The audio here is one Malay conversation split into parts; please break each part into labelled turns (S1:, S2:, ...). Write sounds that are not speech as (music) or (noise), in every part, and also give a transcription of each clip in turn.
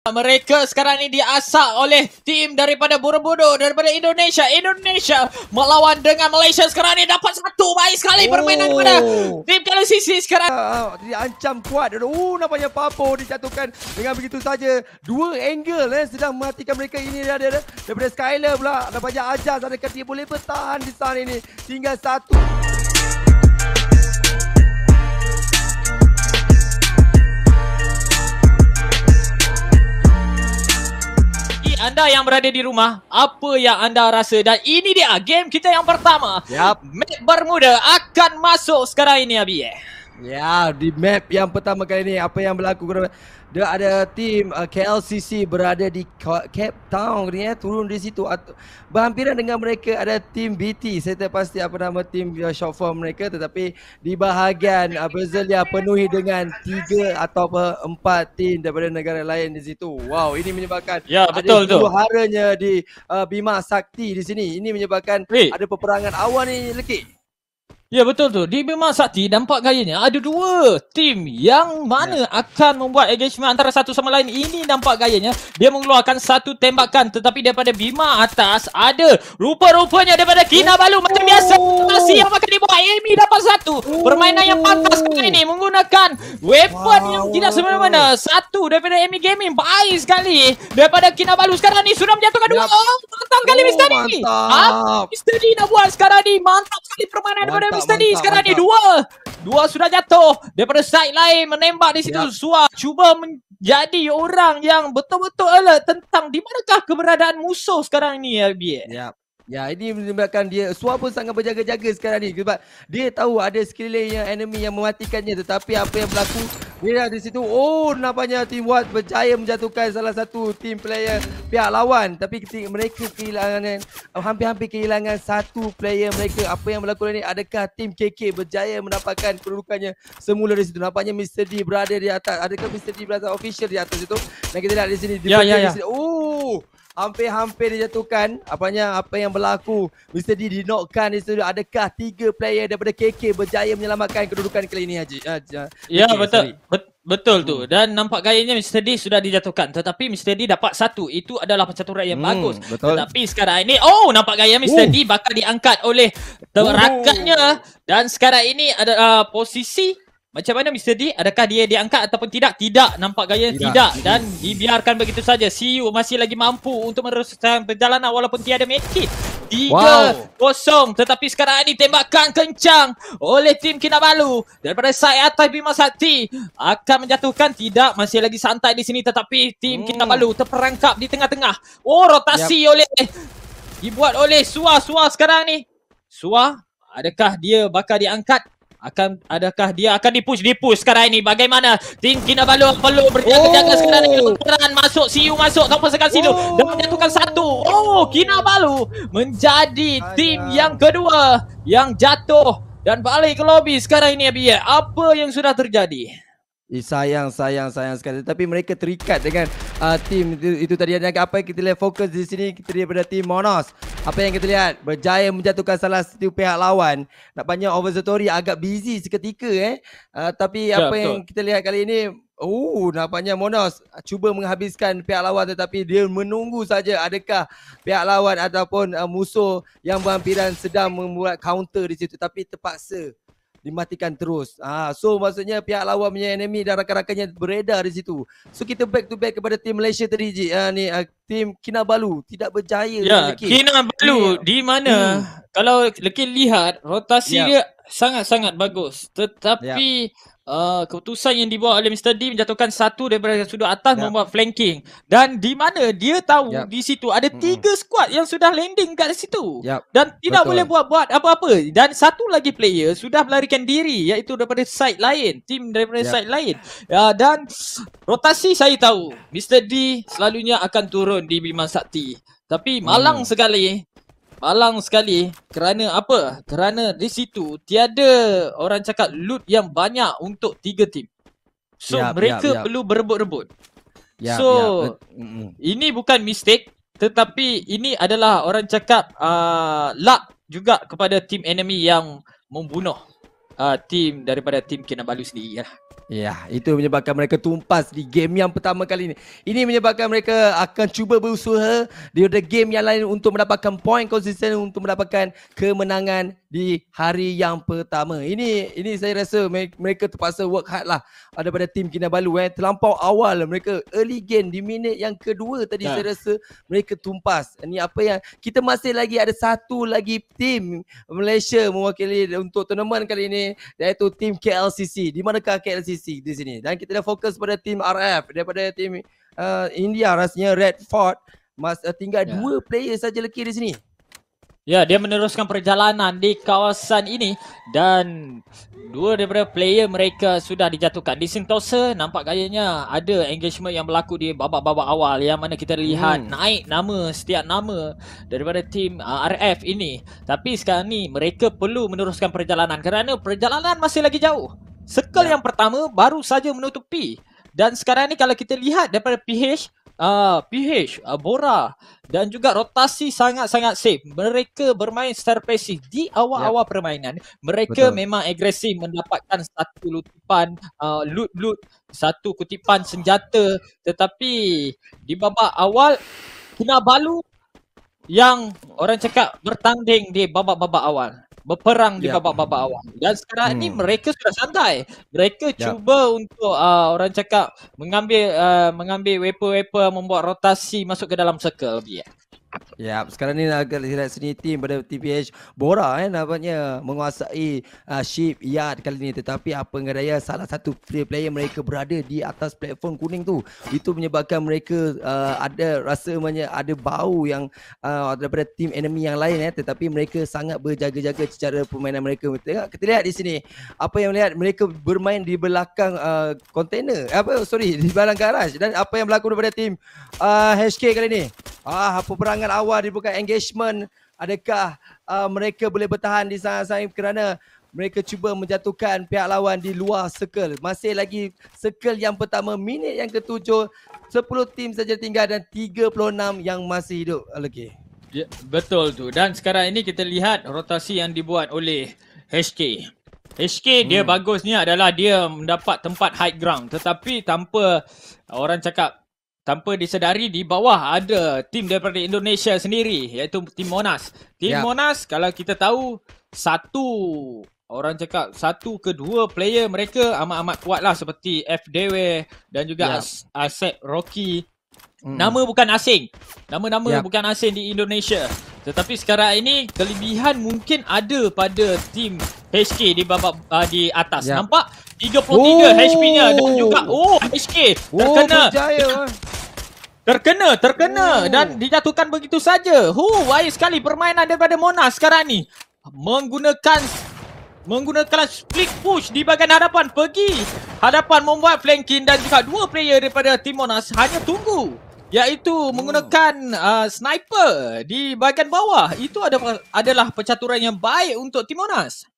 S1: Mereka sekarang ini diasak oleh tim daripada Borobudur daripada Indonesia. Indonesia melawan dengan Malaysia sekarang ini dapat satu baik sekali oh. permainan kepada tim Kalisisi
S2: sekarang. Uh, ah, ah, diancam kuat. Oh uh, namanya Papo dijatuhkan dengan begitu saja. Dua angle eh, sedang mematikan mereka ini dia ada daripada Skyler pula. Ada banyak ajar sana dia boleh bertahan di sana ini. Tinggal satu.
S1: anda yang berada di rumah Apa yang anda rasa Dan ini dia game kita yang pertama yep. Map Bermuda akan masuk sekarang ini Abie eh.
S2: Ya, di map yang pertama kali ni apa yang berlaku? Dia ada tim uh, KLCC berada di Cape Town ni eh, turun di situ. Berhampiran dengan mereka ada tim BT. Saya tak pasti apa nama tim uh, short form mereka tetapi di bahagian uh, Brazilia penuhi dengan tiga atau empat tim daripada negara lain di situ. Wow, ini menyebabkan ya, betul ada haranya di uh, Bima Sakti di sini. Ini menyebabkan hey. ada peperangan awal ni lekik. Ya betul tu. Di Bima Sakti nampak gayanya
S1: ada dua tim yang mana ya. akan membuat engagement antara satu sama lain. Ini nampak gayanya dia mengeluarkan satu tembakan tetapi daripada Bima atas ada rupa-rupanya daripada Kinabalu oh. macam biasa. Siapa akan dibuat? Amy dapat satu. Oh. Permainan yang pantas kali ini menggunakan weapon wow. yang tidak sebenarnya. Satu daripada Amy Gaming baik sekali daripada kina Kinabalu. Sekarang ni sudah menjatuhkan dua. Ya. Oh, mantap kali oh, Misteri. Mantap. Ha? Ah, Misteri nak buat sekarang ni. Mantap sekali permainan mantap. daripada Tadi ni sekarang ni dua. Dua sudah jatuh daripada side lain menembak di situ. Yep. Ya. Suar cuba menjadi orang yang
S2: betul-betul alert tentang di manakah keberadaan musuh sekarang ni LB. Ya. Yep. Ya, ini menyebabkan dia Suar pun sangat berjaga-jaga sekarang ni sebab dia tahu ada skill yang enemy yang mematikannya tetapi apa yang berlaku bila di situ Oh nampaknya tim Watt berjaya menjatuhkan Salah satu tim player Pihak lawan Tapi mereka kehilangan eh, Hampir-hampir kehilangan Satu player mereka Apa yang berlaku ni Adakah tim KK Berjaya mendapatkan Kedudukannya Semula di situ Nampaknya Mr. D berada di atas Adakah Mr. D berada official di atas itu Dan kita lihat di sini Ya ya ya Oh hampir-hampir dijatuhkan apanya apa yang berlaku Mr. D dinokkan di studio adakah tiga player daripada KK berjaya menyelamatkan kedudukan kali ini Haji ah, ya okay, betul
S1: Bet- betul tu hmm. dan nampak gayanya Mr. D sudah dijatuhkan tetapi Mr. D dapat satu itu adalah pencaturan yang hmm, bagus betul. tetapi sekarang ini oh nampak gaya Mr. Uh. Oh. D bakal diangkat oleh oh. rakannya dan sekarang ini adalah uh, posisi macam mana Mr. D? Adakah dia diangkat ataupun tidak? Tidak. Nampak gaya tidak. tidak. Dan dibiarkan begitu saja. CU masih lagi mampu untuk meneruskan perjalanan walaupun tiada medkit. 3-0. Wow. Tetapi sekarang ini tembakan kencang oleh tim Kinabalu. Daripada side atas Bima Sakti. Akan menjatuhkan. Tidak. Masih lagi santai di sini. Tetapi tim hmm. Kinabalu terperangkap di tengah-tengah. Oh, rotasi yep. oleh... Dibuat oleh Suah-Suah sekarang ni. Suah, adakah dia bakal diangkat? akan adakah dia akan dipush dipush sekarang ini bagaimana tim Kinabalu perlu berjaga-jaga oh! sekarang ini berperan masuk siu masuk tanpa sekali situ oh. dan menjatuhkan satu oh Kinabalu menjadi tim yang kedua yang jatuh dan balik ke lobi sekarang ini Abia apa
S2: yang sudah terjadi Eh, sayang, sayang, sayang sekali. Tapi mereka terikat dengan uh, tim itu, itu tadi. Dan apa yang kita lihat fokus di sini kita daripada tim Monos. Apa yang kita lihat berjaya menjatuhkan salah satu pihak lawan. Nak banyak observatory agak busy seketika eh. Uh, tapi ya, apa betul. yang kita lihat kali ini Oh, nampaknya Monos cuba menghabiskan pihak lawan tetapi dia menunggu saja adakah pihak lawan ataupun uh, musuh yang berhampiran sedang membuat counter di situ tapi terpaksa dimatikan terus. ha, so maksudnya pihak lawan punya enemy dan rakan-rakannya beredar di situ. So kita back to back kepada tim Malaysia tadi je. Ha, ni uh, tim Kinabalu tidak berjaya Ya, Kinabalu
S1: yeah. di mana? Hmm. Kalau lekin lihat rotasi yeah. dia sangat-sangat bagus. Tetapi yeah. Ah, keputusan yang dibuat oleh Mr. D menjatuhkan satu daripada sudut atas yep. Ya. membuat flanking dan di mana dia tahu yep. Ya. di situ ada mm-hmm. tiga squad yang sudah landing kat situ yep. Ya. dan tidak boleh buat-buat apa-apa dan satu lagi player sudah melarikan diri iaitu daripada side lain tim daripada yep. side lain ya, dan rotasi saya tahu Mr. D selalunya akan turun di Bima Sakti tapi malang hmm. sekali malang sekali kerana apa? Kerana di situ tiada orang cakap loot yang banyak untuk tiga tim.
S2: So yep, mereka yep, yep. perlu
S1: berebut-rebut. Yep, so yep. ini bukan mistake tetapi ini adalah orang cakap uh, luck juga kepada tim enemy yang membunuh uh, ah, tim daripada tim Kinabalu sendiri Ya.
S2: Ya, itu menyebabkan mereka tumpas di game yang pertama kali ini. Ini menyebabkan mereka akan cuba berusaha di ada game yang lain untuk mendapatkan point konsisten untuk mendapatkan kemenangan di hari yang pertama. Ini ini saya rasa mereka terpaksa work hard lah daripada tim Kinabalu eh. Terlampau awal mereka early game di minit yang kedua tadi nah. Ya. saya rasa mereka tumpas. Ini apa yang kita masih lagi ada satu lagi tim Malaysia mewakili untuk tournament kali ini iaitu tim KLCC. Di manakah KLCC sisi di sini dan kita dah fokus pada tim RF daripada tim uh, India rasanya Red Fort mas uh, tinggal yeah. dua player saja lelaki di sini.
S1: Ya, yeah, dia meneruskan perjalanan di kawasan ini dan dua daripada player mereka sudah dijatuhkan. Di Sentosa nampak gayanya ada engagement yang berlaku di babak-babak awal yang mana kita lihat hmm. naik nama setiap nama daripada tim uh, RF ini. Tapi sekarang ni mereka perlu meneruskan perjalanan kerana perjalanan masih lagi jauh. Circle ya. yang pertama baru saja P dan sekarang ni kalau kita lihat daripada PH uh, PH uh, Bora dan juga rotasi sangat-sangat safe. Mereka bermain secara pasif di awal-awal ya. permainan. Mereka Betul. memang agresif mendapatkan satu lutupan uh, loot-loot, satu kutipan senjata tetapi di babak awal Kinabalu yang orang cakap bertanding di babak-babak awal berperang yeah. di ya. babak-babak awal. Dan sekarang hmm. ni mereka sudah santai. Mereka yeah. cuba untuk uh, orang cakap mengambil uh, mengambil wiper-wiper
S2: membuat rotasi masuk ke dalam circle Yeah. Ya, yep, sekarang ni nak lihat sini tim pada TPH Bora eh nampaknya menguasai uh, ship yard kali ni tetapi apa ngeraya salah satu free player mereka berada di atas platform kuning tu. Itu menyebabkan mereka uh, ada rasa macamnya ada bau yang uh, daripada tim enemy yang lain eh tetapi mereka sangat berjaga-jaga secara permainan mereka. Tengok kita lihat di sini. Apa yang melihat mereka bermain di belakang uh, container. Eh, apa sorry di belakang garage dan apa yang berlaku daripada tim uh, HK kali ni. Ah apa perang kemenangan awal di bukan engagement adakah uh, mereka boleh bertahan di sana-sana kerana mereka cuba menjatuhkan pihak lawan di luar circle. Masih lagi circle yang pertama, minit yang ketujuh, 10 tim saja tinggal dan 36 yang masih hidup lagi.
S1: Okay. Ya, betul tu. Dan sekarang ini kita lihat rotasi yang dibuat oleh HK. HK hmm. dia bagusnya adalah dia mendapat tempat high ground tetapi tanpa orang cakap tanpa disedari di bawah ada tim daripada Indonesia sendiri iaitu tim Monas. Tim yeah. Monas kalau kita tahu satu orang cakap satu ke dua player mereka amat-amat kuat lah seperti F Dewe dan juga yeah. As- Asep Rocky. Mm. Nama bukan asing. Nama-nama yeah. bukan asing di Indonesia. Tetapi sekarang ini kelebihan mungkin ada pada tim HK di babak uh, di atas. Yeah. Nampak 33 oh. HP-nya dan juga oh HK oh, terkena. Oh, Terkena, terkena oh. dan dijatuhkan begitu saja. Hu, baik sekali permainan daripada Mona sekarang ni. Menggunakan menggunakan split push di bahagian hadapan pergi hadapan membuat flanking dan juga dua player daripada tim Monas hanya tunggu iaitu oh. menggunakan uh, sniper di bahagian bawah itu adalah adalah pencaturan yang baik untuk tim Monas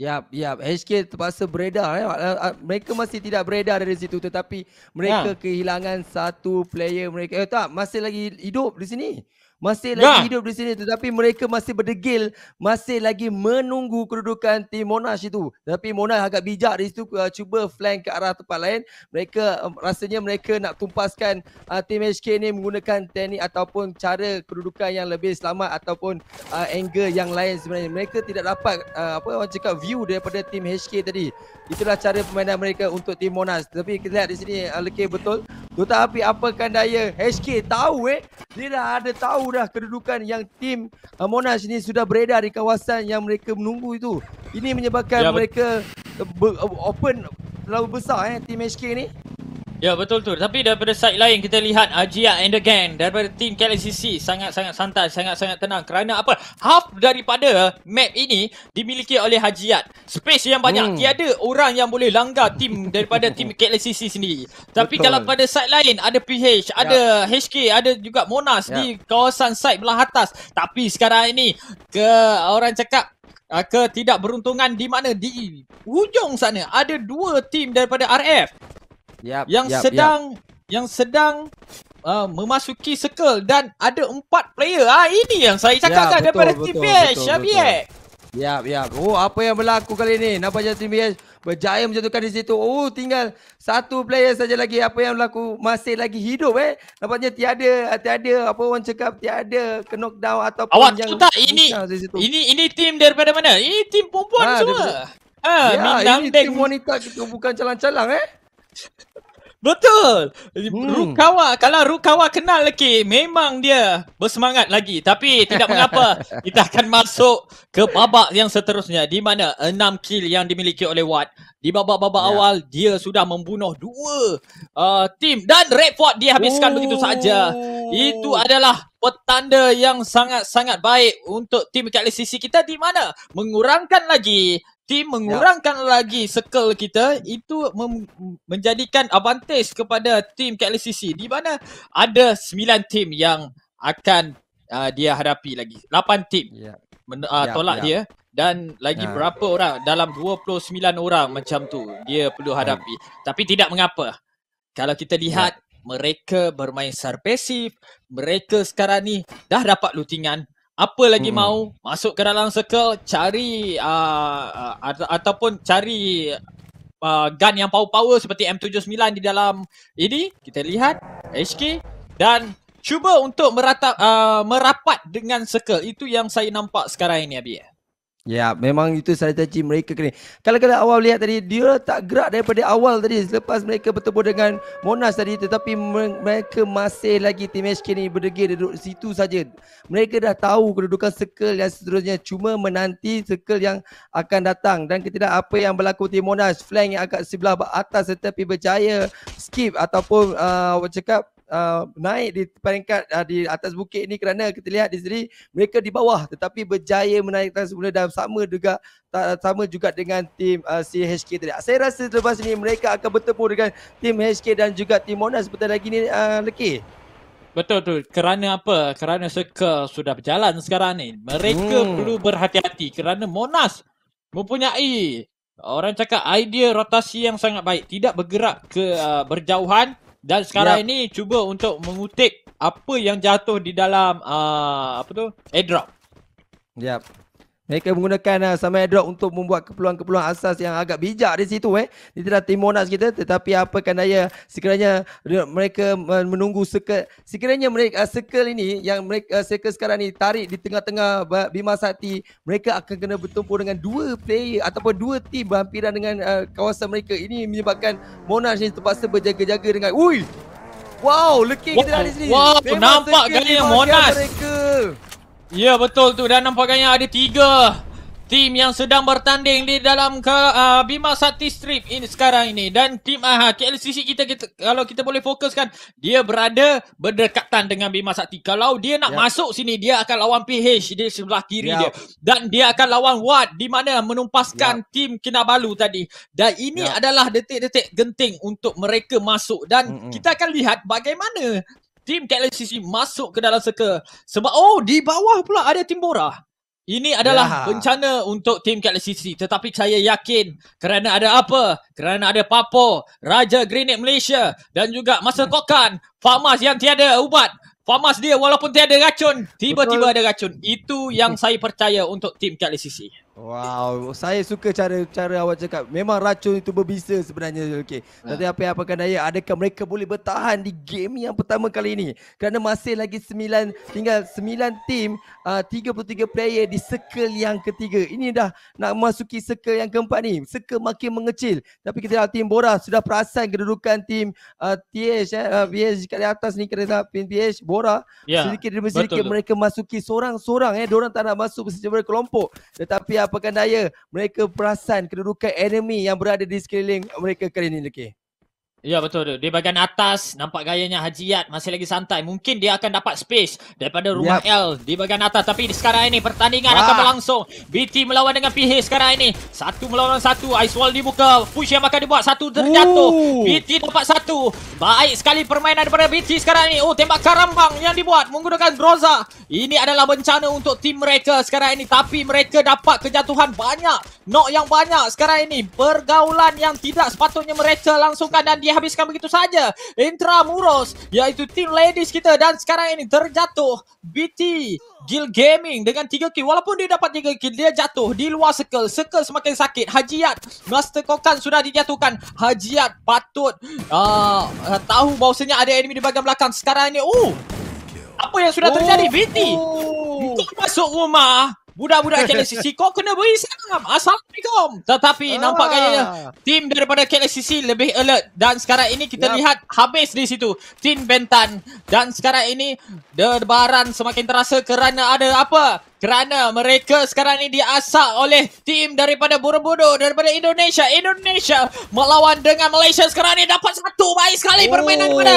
S2: Ya, ya. Yep. HK terpaksa beredar. Eh. Ah, ah, mereka masih tidak beredar dari situ. Tetapi mereka ya. kehilangan satu player mereka. Eh, tak, masih lagi hidup di sini masih lagi ya. hidup di sini tetapi mereka masih berdegil masih lagi menunggu kedudukan tim Monash itu tapi Monash agak bijak di situ uh, cuba flank ke arah tempat lain mereka um, rasanya mereka nak tumpaskan uh, tim HK ini menggunakan teknik ataupun cara kedudukan yang lebih selamat ataupun uh, angle yang lain sebenarnya mereka tidak dapat uh, apa orang cakap view daripada tim HK tadi Itulah cara permainan mereka untuk tim Monas. Tapi kita lihat di sini uh, Lekir betul. Tetapi apakan daya HK tahu eh. Dia dah ada tahu dah kedudukan yang tim uh, Monas ini sudah beredar di kawasan yang mereka menunggu itu. Ini menyebabkan ya, mereka uh, open terlalu besar eh tim HK ni.
S1: Ya betul tu. Tapi daripada side lain kita lihat Ajia and the gang daripada team KLCC sangat-sangat santai, sangat-sangat tenang kerana apa? Half daripada map ini dimiliki oleh Ajia. Space yang banyak, hmm. tiada orang yang boleh langgar team daripada team KLCC (laughs) sendiri. Tapi betul. kalau pada side lain ada PH, ya. ada HK, ada juga Monas ya. di kawasan side belah atas. Tapi sekarang ini ke orang cakap ah, ketidakberuntungan di mana di hujung sana ada dua tim daripada RF yep, yang yep, sedang yep. yang sedang uh,
S2: memasuki sekel dan ada empat player. Ah ini yang saya ya, cakapkan yep, daripada TPS Syabiek. Ya, ya. Oh, apa yang berlaku kali ini? Nampak macam TPS berjaya menjatuhkan di situ. Oh, tinggal satu player saja lagi. Apa yang berlaku? Masih lagi hidup eh. Nampaknya tiada tiada apa orang cakap tiada ke knockdown atau Awak yang tak ini. Ini
S1: ini tim daripada mana? Ini tim perempuan
S2: ha, semua. Ha, ya, ini tim wanita kita bukan calang-calang eh. (laughs) Betul. Hmm. Rukawa kalau Rukawa
S1: kenal lagi memang dia bersemangat lagi tapi tidak (laughs) mengapa kita akan masuk ke babak yang seterusnya di mana enam kill yang dimiliki oleh Wat di babak-babak yeah. awal dia sudah membunuh dua uh, tim dan red Redford dia habiskan oh. begitu saja. Itu adalah petanda yang sangat-sangat baik untuk tim kat sisi kita di mana mengurangkan lagi jadi ya. mengurangkan yeah. lagi circle kita itu menjadikan advantage kepada tim KLCC di mana ada 9 tim yang akan uh, dia hadapi lagi 8 tim yeah. uh, yeah, tolak yeah. dia dan lagi yeah. berapa orang dalam 29 orang macam tu dia perlu hadapi yeah. tapi tidak mengapa kalau kita lihat yeah. mereka bermain serpesif mereka sekarang ni dah dapat lutingan apa lagi hmm. mau masuk ke dalam circle cari uh, ah, ah, ata- ataupun cari uh, gun yang power-power seperti M79 di dalam ini kita lihat HK dan cuba untuk merata, uh, merapat dengan circle itu yang saya nampak sekarang ini Abi.
S2: Ya, memang itu strategi mereka kena. Kalau kalau awal lihat tadi dia tak gerak daripada awal tadi selepas mereka bertemu dengan Monas tadi tetapi mereka masih lagi team HK ni berdegil duduk situ saja. Mereka dah tahu kedudukan circle yang seterusnya cuma menanti circle yang akan datang dan ketidak apa yang berlaku team Monas flank yang agak sebelah atas tetapi berjaya skip ataupun uh, cakap uh, naik di peringkat uh, di atas bukit ini kerana kita lihat di sini mereka di bawah tetapi berjaya menaik atas semula dan sama juga sama juga dengan tim uh, CHK tadi. Saya rasa selepas ini mereka akan bertemu dengan tim HK dan juga tim Monas sebentar lagi ni uh, Leki.
S1: Betul tu. Kerana apa? Kerana Circle sudah berjalan sekarang ni. Mereka hmm. perlu berhati-hati kerana Monas mempunyai orang cakap idea rotasi yang sangat baik. Tidak bergerak ke uh, berjauhan dan sekarang yep. ni cuba untuk mengutip apa yang jatuh di dalam uh, apa tu? Airdrop. Yap.
S2: Mereka menggunakan uh, ah, sama drop untuk membuat keperluan-keperluan asas yang agak bijak di situ eh. Di dalam Timonas kita tetapi apakan daya sekiranya mereka menunggu circle. Sekiranya mereka ah, circle ini yang mereka ah, circle sekarang ni tarik di tengah-tengah Bima Sakti. Mereka akan kena bertumpu dengan dua player ataupun dua team berhampiran dengan uh, kawasan mereka. Ini menyebabkan Monas ni terpaksa berjaga-jaga dengan... Ui! Wow, looking wow, kita dah di sini. Wow, Memang nampak gaya Monas. Mereka.
S1: Ya betul tu dan nampaknya ada tiga tim yang sedang bertanding di dalam ke uh, Bima Sati Strip ini sekarang ini dan tim AHA uh, KLCC kita, kita kalau kita boleh fokuskan dia berada berdekatan dengan Bima Sati. Kalau dia nak yep. Ya. masuk sini dia akan lawan PH di sebelah kiri yep. Ya. dia dan dia akan lawan Wat di mana menumpaskan yep. Ya. tim Kinabalu tadi. Dan ini yep. adalah detik-detik genting untuk mereka masuk dan Mm-mm. kita akan lihat bagaimana Team Galaxy masuk ke dalam circle. Sebab oh di bawah pula ada Team Bora. Ini adalah ya. bencana untuk Team Galaxy tetapi saya yakin kerana ada apa? Kerana ada Papo, Raja Granite Malaysia dan juga Master hmm. Kokan, Farmas yang tiada ubat. Famas dia walaupun tiada racun, tiba-tiba ada racun. Itu yang (laughs) saya percaya untuk Team Galaxy.
S2: Wow, saya suka cara cara awak cakap. Memang racun itu berbisa sebenarnya. Okey. Ya. Tapi apa yang apakan daya? Adakah mereka boleh bertahan di game yang pertama kali ini? Kerana masih lagi 9 tinggal 9 tim, uh, 33 player di circle yang ketiga. Ini dah nak masuki circle yang keempat ni. Circle makin mengecil. Tapi kita lihat tim Bora sudah perasan kedudukan tim uh, ah, TH eh uh, ah, BH kat atas ni kerana pin BH Bora yeah. sedikit demi sedikit betul, mereka masuki seorang-seorang eh. Diorang tak nak masuk bersama kelompok. Tetapi apa lapangan daya mereka perasan kedudukan enemy yang berada di sekeliling mereka kali ini okay.
S1: Ya betul tu. Di bahagian atas nampak gayanya Hajiat masih lagi santai. Mungkin dia akan dapat space daripada rumah yep. L di bahagian atas. Tapi sekarang ini pertandingan Wah. akan berlangsung. BT melawan dengan PH sekarang ini. Satu melawan satu. Ice wall dibuka. Push yang akan dibuat. Satu terjatuh. Ooh. BT dapat satu. Baik sekali permainan daripada BT sekarang ini. Oh tembak karambang yang dibuat menggunakan Groza. Ini adalah bencana untuk tim mereka sekarang ini. Tapi mereka dapat kejatuhan banyak. Knock yang banyak sekarang ini. Pergaulan yang tidak sepatutnya mereka langsungkan dan dia dihabiskan begitu saja Intramuros yaitu tim ladies kita dan sekarang ini terjatuh BT Gil Gaming dengan 3 kill walaupun dia dapat 3 kill dia jatuh di luar circle circle semakin sakit Hajiat Master Kokan sudah dijatuhkan Hajiat patut uh, tahu bahawasanya ada enemy di bahagian belakang sekarang ini uh apa yang sudah terjadi oh. BT oh. masuk rumah budak-budak (laughs) KLCC kau kena beri salam. Assalamualaikum. Tetapi ah. nampak kayaknya tim daripada KLCC lebih alert dan sekarang ini kita yep. lihat habis di situ tim Bentan dan sekarang ini debaran semakin terasa kerana ada apa? kerana mereka sekarang ni diasak oleh tim daripada Borobudur daripada Indonesia Indonesia melawan dengan Malaysia sekarang ni dapat satu baik sekali oh. permainan kepada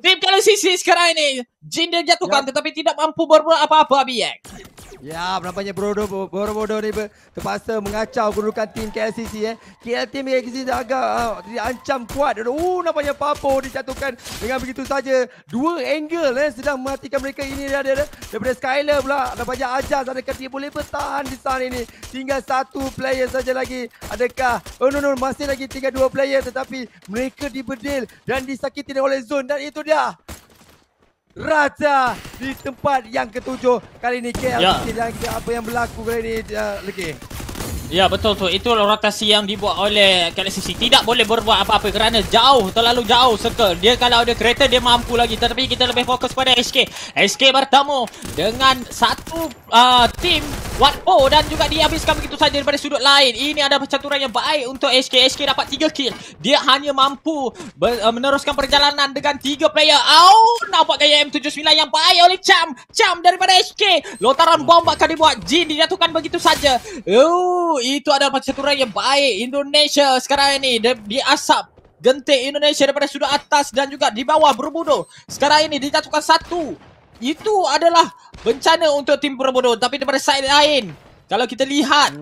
S1: tim KLCC sekarang ini Jin dia jatuhkan ya. tetapi tidak mampu berbuat apa-apa Biak
S2: Ya, nampaknya Borobudur Borobudur ni terpaksa mengacau kedudukan tim KLCC eh. KL tim KLCC dah agak uh, diancam kuat. Oh, uh, nampaknya Papo dijatuhkan dengan begitu saja. Dua angle eh sedang mematikan mereka ini dia ada daripada Skyler pula nampaknya ajar Adakah adakah dia boleh bertahan di sana ini? Tinggal satu player saja lagi. Adakah Oh no no masih lagi tinggal dua player tetapi mereka dibedil dan disakiti oleh zone dan itu dia. Raja di tempat yang ketujuh kali ini KL ya. dan apa yang berlaku kali ini uh, eh, lagi.
S1: Ya betul tu itu rotasi yang dibuat oleh Galaxy tidak boleh berbuat apa-apa kerana jauh terlalu jauh circle dia kalau ada kereta dia mampu lagi tetapi kita lebih fokus pada SK SK bertemu dengan satu uh, ah, tim Watpo dan juga dihabiskan begitu saja daripada sudut lain. Ini ada percaturan yang baik untuk HK. HK dapat 3 kill. Dia hanya mampu uh, meneruskan perjalanan dengan 3 player. Oh, nampak gaya M79 yang baik oleh Cham. Cham daripada HK. Lotaran bomba akan dibuat. Jin dijatuhkan begitu saja. Oh, itu adalah percaturan yang baik Indonesia sekarang ini. Dia, dia Gentik Indonesia daripada sudut atas dan juga di bawah berbudo. Sekarang ini dijatuhkan satu itu adalah bencana untuk tim Purabodo tapi daripada side lain. Kalau kita lihat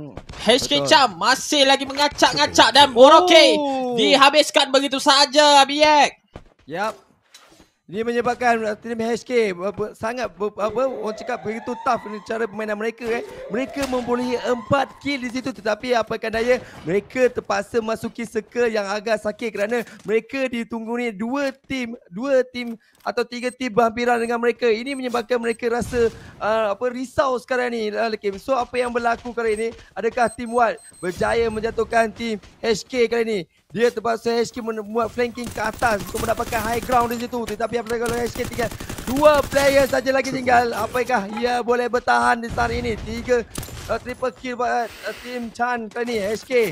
S1: HK hmm. Cham masih lagi mengacak-ngacak dan Boroke oh. dihabiskan begitu saja Biek.
S2: Yap dia menyebabkan tim HK sangat apa orang cakap begitu tough cara permainan mereka eh. Mereka mempunyai 4 kill di situ tetapi apa kan daya mereka terpaksa masuki circle yang agak sakit kerana mereka ditunggu ni dua tim, dua tim atau tiga tim berhampiran dengan mereka. Ini menyebabkan mereka rasa uh, apa risau sekarang ni. dalam ah, game. So apa yang berlaku kali ini? Adakah tim Wild berjaya menjatuhkan tim HK kali ini? Dia terpaksa HK membuat flanking ke atas untuk mendapatkan high ground di situ. Tetapi apa kalau HK tinggal dua player saja lagi tinggal. Apakah ia boleh bertahan di saat ini? Tiga uh, triple kill buat uh, eh, tim Chan kali ini HK.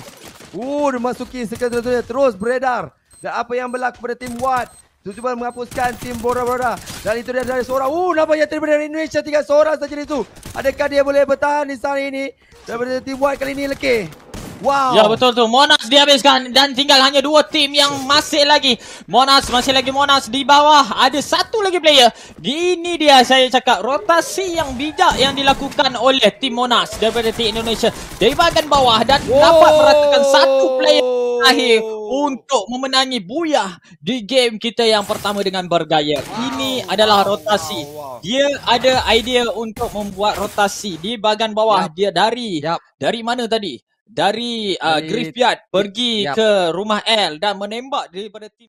S2: Uh, dia masuki sekali terus beredar. Dan apa yang berlaku pada tim Watt? Cuba menghapuskan tim Bora Bora. Dan itu dia dari seorang. Uh, nampak yang terbaik dari Indonesia. Tinggal seorang saja itu? Adakah dia boleh bertahan di saat ini? Daripada tim Watt kali ini lekeh. Wow. Ya
S1: betul tu. Monas
S2: dihabiskan dan tinggal hanya dua
S1: tim yang masih lagi. Monas masih lagi Monas di bawah. Ada satu lagi player. Gini dia saya cakap rotasi yang bijak yang dilakukan oleh tim Monas daripada tim Indonesia. Dari bahagian bawah dan oh. dapat meratakan satu player akhir untuk memenangi buyah di game kita yang pertama dengan bergaya. Wow. Ini adalah rotasi. Wow. Wow. Dia ada idea untuk membuat rotasi di bahagian bawah yep. dia dari yep. dari mana tadi? dari uh, Griffith pergi yep. ke rumah L dan menembak daripada tim